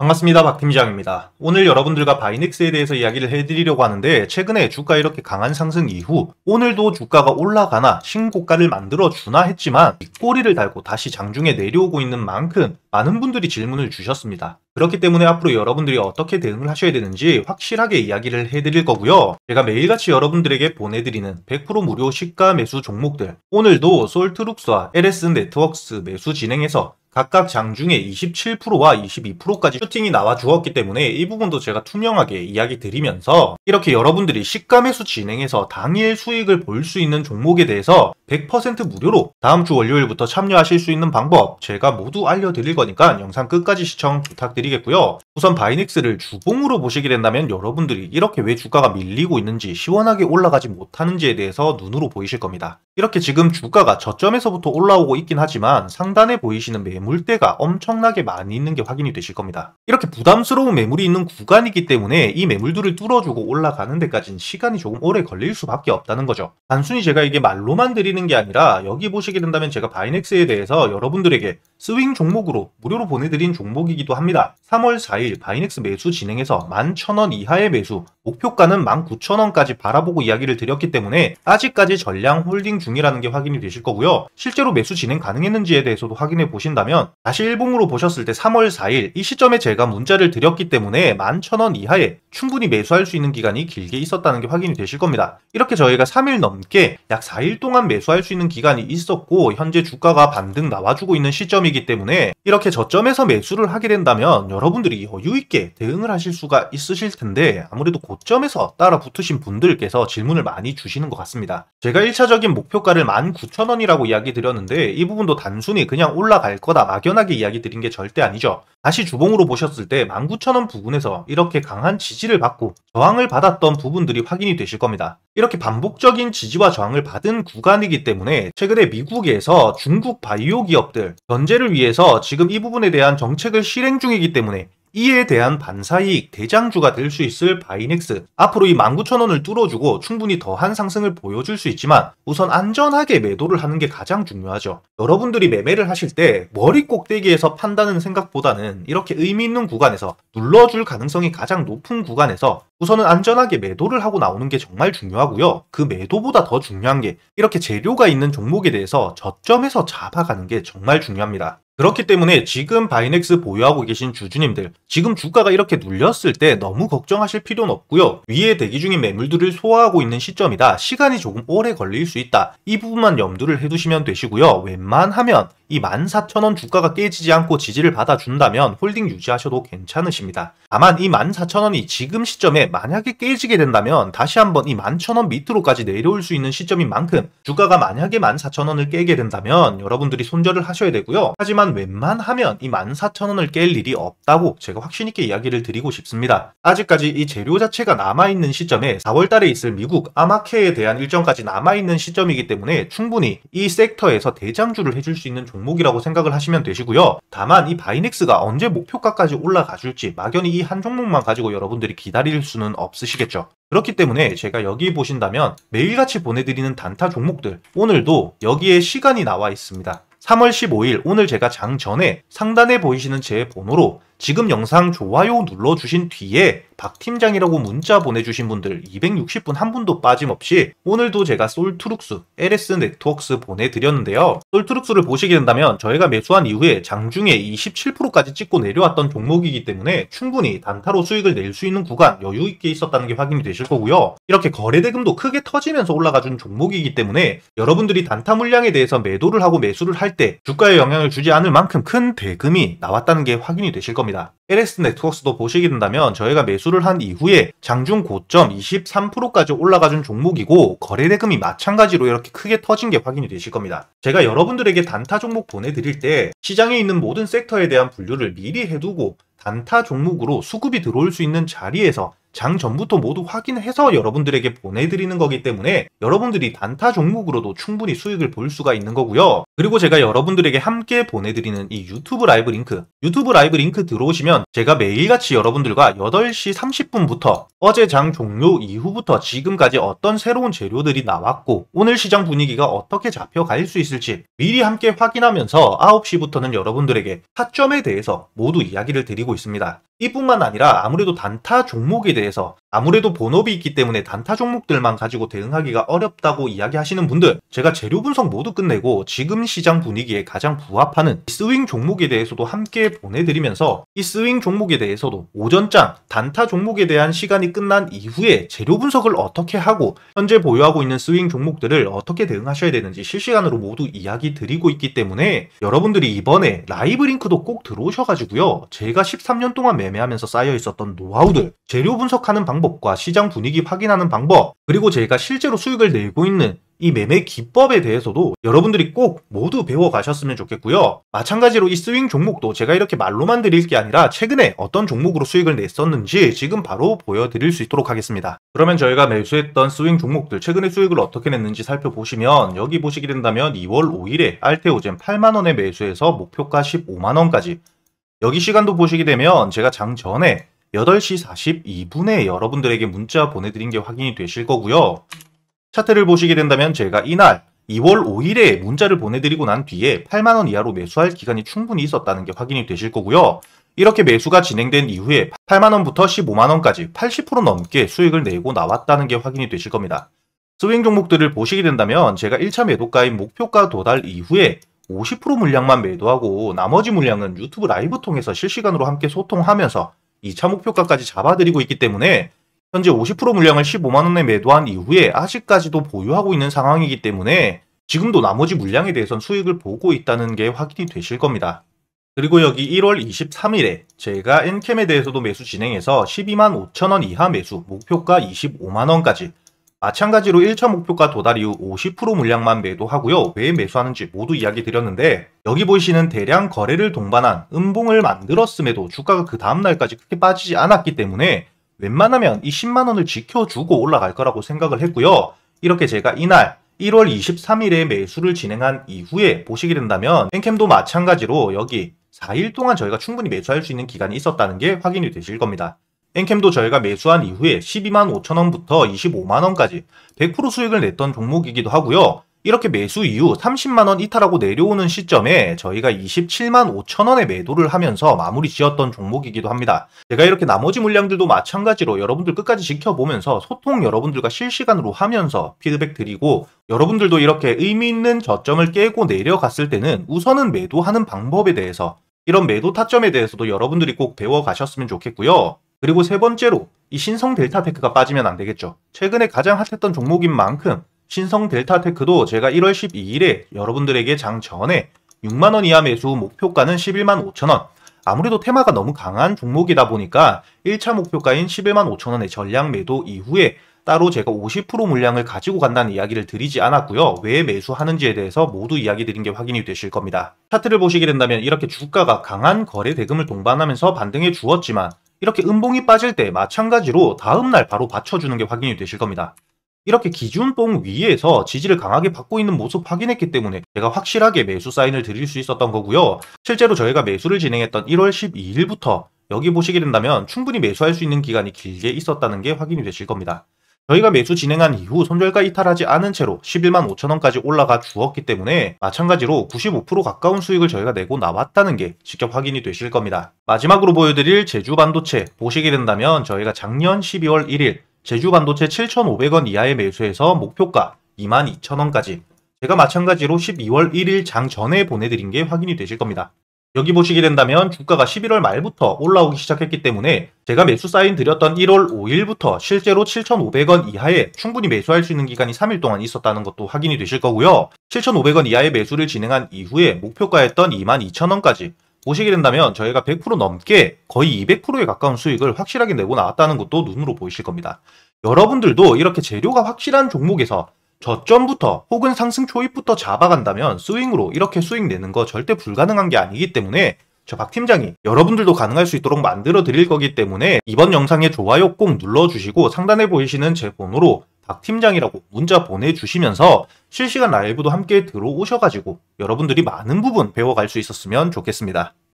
반갑습니다. 박 팀장입니다. 오늘 여러분들과 바이닉스에 대해서 이야기를 해드리려고 하는데 최근에 주가 이렇게 강한 상승 이후 오늘도 주가가 올라가나 신고가를 만들어주나 했지만 꼬리를 달고 다시 장중에 내려오고 있는 만큼 많은 분들이 질문을 주셨습니다. 그렇기 때문에 앞으로 여러분들이 어떻게 대응을 하셔야 되는지 확실하게 이야기를 해드릴 거고요. 제가 매일같이 여러분들에게 보내드리는 100% 무료 시가 매수 종목들 오늘도 솔트룩스와 LS 네트워크스 매수 진행해서 각각 장중에 27%와 22%까지 슈팅이 나와 주었기 때문에 이 부분도 제가 투명하게 이야기 드리면서 이렇게 여러분들이 시가 매수 진행해서 당일 수익을 볼 수 있는 종목에 대해서 100% 무료로 다음 주 월요일부터 참여하실 수 있는 방법 제가 모두 알려드릴 거니까 영상 끝까지 시청 부탁드립니다. 드리겠고요 우선 바이닉스를 주봉으로 보시게 된다면 여러분들이 이렇게 왜 주가가 밀리고 있는지 시원하게 올라가지 못하는지에 대해서 눈으로 보이실 겁니다. 이렇게 지금 주가가 저점에서부터 올라오고 있긴 하지만 상단에 보이시는 매물대가 엄청나게 많이 있는 게 확인이 되실 겁니다. 이렇게 부담스러운 매물이 있는 구간이기 때문에 이 매물들을 뚫어주고 올라가는 데까지는 시간이 조금 오래 걸릴 수밖에 없다는 거죠. 단순히 제가 이게 말로만 드리는 게 아니라 여기 보시게 된다면 제가 바이넥스에 대해서 여러분들에게 스윙 종목으로 무료로 보내드린 종목이기도 합니다. 3월 4일 바이넥스 매수 진행해서 11,000원 이하의 매수, 목표가는 19,000원까지 바라보고 이야기를 드렸기 때문에 아직까지 전량 홀딩 중이라는 게 확인이 되실 거고요. 실제로 매수 진행 가능했는지에 대해서도 확인해 보신다면 다시 일봉으로 보셨을 때 3월 4일 이 시점에 제가 문자를 드렸기 때문에 11,000원 이하에 충분히 매수할 수 있는 기간이 길게 있었다는 게 확인이 되실 겁니다. 이렇게 저희가 3일 넘게 약 4일 동안 매수할 수 있는 기간이 있었고 현재 주가가 반등 나와주고 있는 시점이기 때문에 이렇게 저점에서 매수를 하게 된다면 보면 여러분들이 여유있게 대응을 하실 수가 있으실 텐데 아무래도 고점에서 따라 붙으신 분들께서 질문을 많이 주시는 것 같습니다. 제가 1차적인 목표가를 19,000원이라고 이야기 드렸는데 이 부분도 단순히 그냥 올라갈 거다 막연하게 이야기 드린 게 절대 아니죠. 다시 주봉으로 보셨을 때 19,000원 부근에서 이렇게 강한 지지를 받고 저항을 받았던 부분들이 확인이 되실 겁니다. 이렇게 반복적인 지지와 저항을 받은 구간이기 때문에 최근에 미국에서 중국 바이오 기업들 견제를 위해서 지금 이 부분에 대한 정책을 실행 중이기 되기 때문에 이에 대한 반사이익 대장주가 될 수 있을 바이넥스 앞으로 이 19,000원을 뚫어주고 충분히 더한 상승을 보여줄 수 있지만 우선 안전하게 매도를 하는 게 가장 중요하죠 여러분들이 매매를 하실 때 머리 꼭대기에서 판다는 생각보다는 이렇게 의미 있는 구간에서 눌러줄 가능성이 가장 높은 구간에서 우선은 안전하게 매도를 하고 나오는 게 정말 중요하고요 그 매도보다 더 중요한 게 이렇게 재료가 있는 종목에 대해서 저점에서 잡아가는 게 정말 중요합니다 그렇기 때문에 지금 바이넥스 보유하고 계신 주주님들 지금 주가가 이렇게 눌렸을 때 너무 걱정하실 필요는 없고요. 위에 대기 중인 매물들을 소화하고 있는 시점이다. 시간이 조금 오래 걸릴 수 있다. 이 부분만 염두를 해두시면 되시고요. 웬만하면 이 14,000원 주가가 깨지지 않고 지지를 받아준다면 홀딩 유지하셔도 괜찮으십니다. 다만 이 14,000원이 지금 시점에 만약에 깨지게 된다면 다시 한번 이 11,000원 밑으로까지 내려올 수 있는 시점인 만큼 주가가 만약에 14,000원을 깨게 된다면 여러분들이 손절을 하셔야 되고요. 하지만 웬만하면 이 14,000원을 깰 일이 없다고 제가 확신 있게 이야기를 드리고 싶습니다. 아직까지 이 재료 자체가 남아있는 시점에 4월달에 있을 미국 아마케에 대한 일정까지 남아있는 시점이기 때문에 충분히 이 섹터에서 대장주를 해줄 수 있는 존재입니다. 종목이라고 생각을 하시면 되시고요. 다만 이 바이넥스가 언제 목표가까지 올라가 줄지 막연히 이 한 종목만 가지고 여러분들이 기다릴 수는 없으시겠죠. 그렇기 때문에 제가 여기 보신다면 매일같이 보내드리는 단타 종목들 오늘도 여기에 시간이 나와 있습니다. 3월 15일 오늘 제가 장 전에 상단에 보이시는 제 번호로 지금 영상 좋아요 눌러주신 뒤에 박 팀장이라고 문자 보내주신 분들 260분 한 분도 빠짐없이 오늘도 제가 솔트룩스 LS 네트웍스 보내드렸는데요. 솔트룩스를 보시게 된다면 저희가 매수한 이후에 장중에 27%까지 찍고 내려왔던 종목이기 때문에 충분히 단타로 수익을 낼 수 있는 구간 여유있게 있었다는 게 확인이 되실 거고요. 이렇게 거래대금도 크게 터지면서 올라가준 종목이기 때문에 여러분들이 단타 물량에 대해서 매도를 하고 매수를 할 때 주가에 영향을 주지 않을 만큼 큰 대금이 나왔다는 게 확인이 되실 겁니다. 겁니다. LS 네트워크도 보시게 된다면 저희가 매수를 한 이후에 장중 고점 23%까지 올라가준 종목이고 거래대금이 마찬가지로 이렇게 크게 터진 게 확인이 되실 겁니다. 제가 여러분들에게 단타 종목 보내드릴 때 시장에 있는 모든 섹터에 대한 분류를 미리 해두고 단타 종목으로 수급이 들어올 수 있는 자리에서 장 전부터 모두 확인해서 여러분들에게 보내드리는 거기 때문에 여러분들이 단타 종목으로도 충분히 수익을 볼 수가 있는 거고요. 그리고 제가 여러분들에게 함께 보내드리는 이 유튜브 라이브 링크 유튜브 라이브 링크 들어오시면 제가 매일같이 여러분들과 8시 30분부터 어제 장 종료 이후부터 지금까지 어떤 새로운 재료들이 나왔고 오늘 시장 분위기가 어떻게 잡혀갈 수 있을지 미리 함께 확인하면서 9시부터는 여러분들에게 타점에 대해서 모두 이야기를 드리고 있습니다. 이뿐만 아니라 아무래도 단타 종목에 대해서 아무래도 본업이 있기 때문에 단타 종목들만 가지고 대응하기가 어렵다고 이야기하시는 분들 제가 재료 분석 모두 끝내고 지금 시장 분위기에 가장 부합하는 스윙 종목에 대해서도 함께 보내드리면서 이 스윙 종목에 대해서도 오전장 단타 종목에 대한 시간이 끝난 이후에 재료 분석을 어떻게 하고 현재 보유하고 있는 스윙 종목들을 어떻게 대응하셔야 되는지 실시간으로 모두 이야기 드리고 있기 때문에 여러분들이 이번에 라이브 링크도 꼭 들어오셔가지고요 제가 13년 동안 매 매매하면서 쌓여 있었던 노하우들, 재료 분석하는 방법과 시장 분위기 확인하는 방법, 그리고 제가 실제로 수익을 내고 있는 이 매매 기법에 대해서도 여러분들이 꼭 모두 배워가셨으면 좋겠고요. 마찬가지로 이 스윙 종목도 제가 이렇게 말로만 드릴 게 아니라 최근에 어떤 종목으로 수익을 냈었는지 지금 바로 보여드릴 수 있도록 하겠습니다. 그러면 저희가 매수했던 스윙 종목들 최근에 수익을 어떻게 냈는지 살펴보시면 여기 보시게 된다면 2월 5일에 알테오젠 8만원에 매수해서 목표가 15만원까지 여기 시간도 보시게 되면 제가 장 전에 8시 42분에 여러분들에게 문자 보내드린 게 확인이 되실 거고요. 차트를 보시게 된다면 제가 이날 2월 5일에 문자를 보내드리고 난 뒤에 8만원 이하로 매수할 기간이 충분히 있었다는 게 확인이 되실 거고요. 이렇게 매수가 진행된 이후에 8만원부터 15만원까지 80% 넘게 수익을 내고 나왔다는 게 확인이 되실 겁니다. 스윙 종목들을 보시게 된다면 제가 1차 매도가인 목표가 도달 이후에 50% 물량만 매도하고 나머지 물량은 유튜브 라이브 통해서 실시간으로 함께 소통하면서 2차 목표가까지 잡아드리고 있기 때문에 현재 50% 물량을 15만원에 매도한 이후에 아직까지도 보유하고 있는 상황이기 때문에 지금도 나머지 물량에 대해선 수익을 보고 있다는 게 확인이 되실 겁니다. 그리고 여기 1월 23일에 제가 엔캠에 대해서도 매수 진행해서 12만 5천원 이하 매수, 목표가 25만원까지 마찬가지로 1차 목표가 도달 이후 50% 물량만 매도하고요. 왜 매수하는지 모두 이야기 드렸는데 여기 보시는 이 대량 거래를 동반한 음봉을 만들었음에도 주가가 그 다음날까지 크게 빠지지 않았기 때문에 웬만하면 이 10만원을 지켜주고 올라갈 거라고 생각을 했고요. 이렇게 제가 이날 1월 23일에 매수를 진행한 이후에 보시게 된다면 땡캠도 마찬가지로 여기 4일 동안 저희가 충분히 매수할 수 있는 기간이 있었다는 게 확인이 되실 겁니다. 엔캠도 저희가 매수한 이후에 12만 5천원부터 25만원까지 100% 수익을 냈던 종목이기도 하고요. 이렇게 매수 이후 30만원 이탈하고 내려오는 시점에 저희가 27만 5천원의 매도를 하면서 마무리 지었던 종목이기도 합니다. 제가 이렇게 나머지 물량들도 마찬가지로 여러분들 끝까지 지켜보면서 소통 여러분들과 실시간으로 하면서 피드백 드리고 여러분들도 이렇게 의미 있는 저점을 깨고 내려갔을 때는 우선은 매도하는 방법에 대해서 이런 매도 타점에 대해서도 여러분들이 꼭 배워가셨으면 좋겠고요. 그리고 세 번째로 이 신성 델타테크가 빠지면 안 되겠죠. 최근에 가장 핫했던 종목인 만큼 신성 델타테크도 제가 1월 12일에 여러분들에게 장 전에 6만원 이하 매수 목표가는 11만 5천원 아무래도 테마가 너무 강한 종목이다 보니까 1차 목표가인 11만 5천원의 전량 매도 이후에 따로 제가 50% 물량을 가지고 간다는 이야기를 드리지 않았고요. 왜 매수하는지에 대해서 모두 이야기 드린 게 확인이 되실 겁니다. 차트를 보시게 된다면 이렇게 주가가 강한 거래 대금을 동반하면서 반등해 주었지만 이렇게 음봉이 빠질 때 마찬가지로 다음날 바로 받쳐주는 게 확인이 되실 겁니다. 이렇게 기준봉 위에서 지지를 강하게 받고 있는 모습 확인했기 때문에 제가 확실하게 매수 사인을 드릴 수 있었던 거고요. 실제로 저희가 매수를 진행했던 1월 12일부터 여기 보시게 된다면 충분히 매수할 수 있는 기간이 길게 있었다는 게 확인이 되실 겁니다. 저희가 매수 진행한 이후 손절가 이탈하지 않은 채로 11만 5천원까지 올라가 주었기 때문에 마찬가지로 95% 가까운 수익을 저희가 내고 나왔다는 게 직접 확인이 되실 겁니다. 마지막으로 보여드릴 제주 반도체 보시게 된다면 저희가 작년 12월 1일 제주 반도체 7,500원 이하의 매수에서 목표가 22,000원까지 제가 마찬가지로 12월 1일 장 전에 보내드린 게 확인이 되실 겁니다. 여기 보시게 된다면 주가가 11월 말부터 올라오기 시작했기 때문에 제가 매수 사인 드렸던 1월 5일부터 실제로 7,500원 이하에 충분히 매수할 수 있는 기간이 3일 동안 있었다는 것도 확인이 되실 거고요. 7,500원 이하의 매수를 진행한 이후에 목표가였던 22,000원까지 보시게 된다면 저희가 100% 넘게 거의 200%에 가까운 수익을 확실하게 내고 나왔다는 것도 눈으로 보이실 겁니다. 여러분들도 이렇게 재료가 확실한 종목에서 저점부터 혹은 상승 초입부터 잡아간다면 스윙으로 이렇게 수익 내는 거 절대 불가능한 게 아니기 때문에 저 박 팀장이 여러분들도 가능할 수 있도록 만들어 드릴 거기 때문에 이번 영상에 좋아요 꼭 눌러주시고 상단에 보이시는 제 번호로 박 팀장이라고 문자 보내주시면서 실시간 라이브도 함께 들어오셔가지고 여러분들이 많은 부분 배워갈 수 있었으면 좋겠습니다.